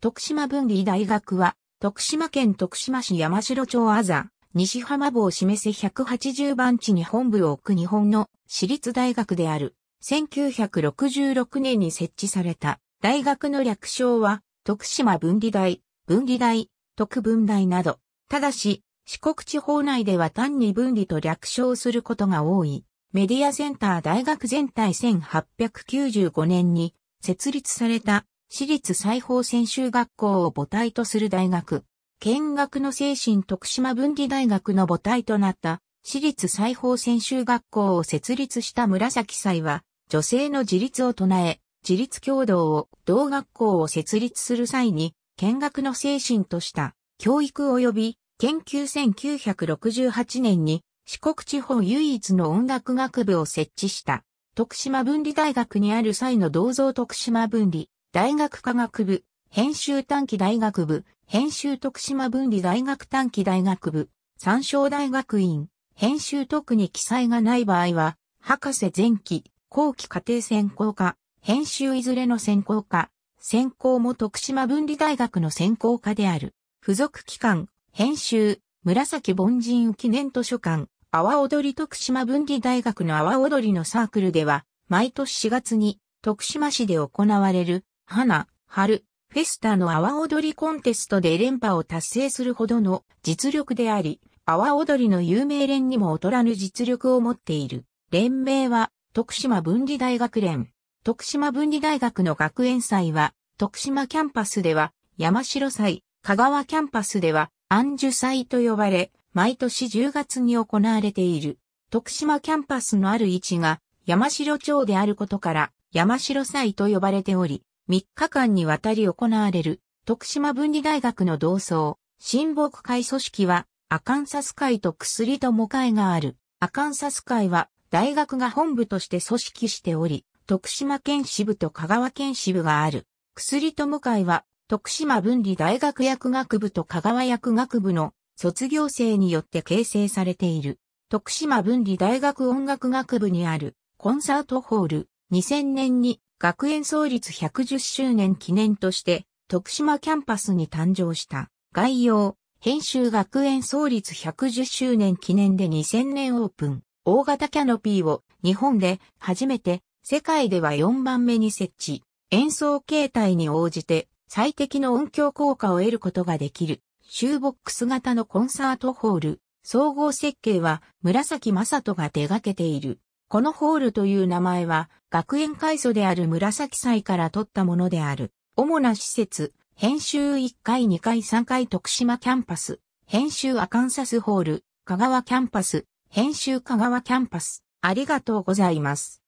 徳島文理大学は、徳島県徳島市山城町あざ、西浜坊示せ180番地に本部を置く日本の私立大学である。1966年に設置された大学の略称は、徳島文理大、文理大、徳文大など。ただし、四国地方内では単に分離と略称することが多い。メディアセンター大学全体1895年に設立された私立裁縫専修学校を母体とする大学、見学の精神徳島文理大学の母体となった私立裁縫専修学校を設立した紫祭は、女性の自立を唱え、自立共同を同学校を設立する際に、見学の精神とした教育及び研究1968年に四国地方唯一の音楽学部を設置した徳島文理大学にある際の銅像徳島文理大学科学部、編集短期大学部、編集徳島分離大学短期大学部、参照大学院、編集特に記載がない場合は、博士前期、後期家庭専攻科、編集いずれの専攻科、専攻も徳島分離大学の専攻科である。付属機関、編集、紫凡人記念図書館、阿波踊り徳島分離大学の阿波踊りのサークルでは、毎年4月に徳島市で行われる花、春、フェスタの阿波踊りコンテストで連覇を達成するほどの実力であり、阿波踊りの有名連にも劣らぬ実力を持っている。連名は、徳島分離大学連。徳島分離大学の学園祭は、徳島キャンパスでは、山城祭、香川キャンパスでは、安寿祭と呼ばれ、毎年10月に行われている。徳島キャンパスのある位置が、山城町であることから、山城祭と呼ばれており、3日間にわたり行われる徳島文理大学の同窓、親睦会組織はアカンサス会と薬とも会がある。アカンサス会は大学が本部として組織しており、徳島県支部と香川県支部がある。薬とも会は徳島文理大学薬学部と香川薬学部の卒業生によって形成されている。徳島文理大学音楽学部にあるコンサートホール2000年に学園創立110周年記念として、徳島キャンパスに誕生した、概要、編集学園創立110周年記念で2000年オープン、大型キャノピーを日本で初めて、世界では4番目に設置、演奏形態に応じて最適の音響効果を得ることができる、シューボックス型のコンサートホール、総合設計は紫正人が手掛けている。このホールという名前は、学園会祖である紫祭から取ったものである。主な施設、編集1回2回3回徳島キャンパス、編集アカンサスホール、香川キャンパス、編集香川キャンパス。ありがとうございます。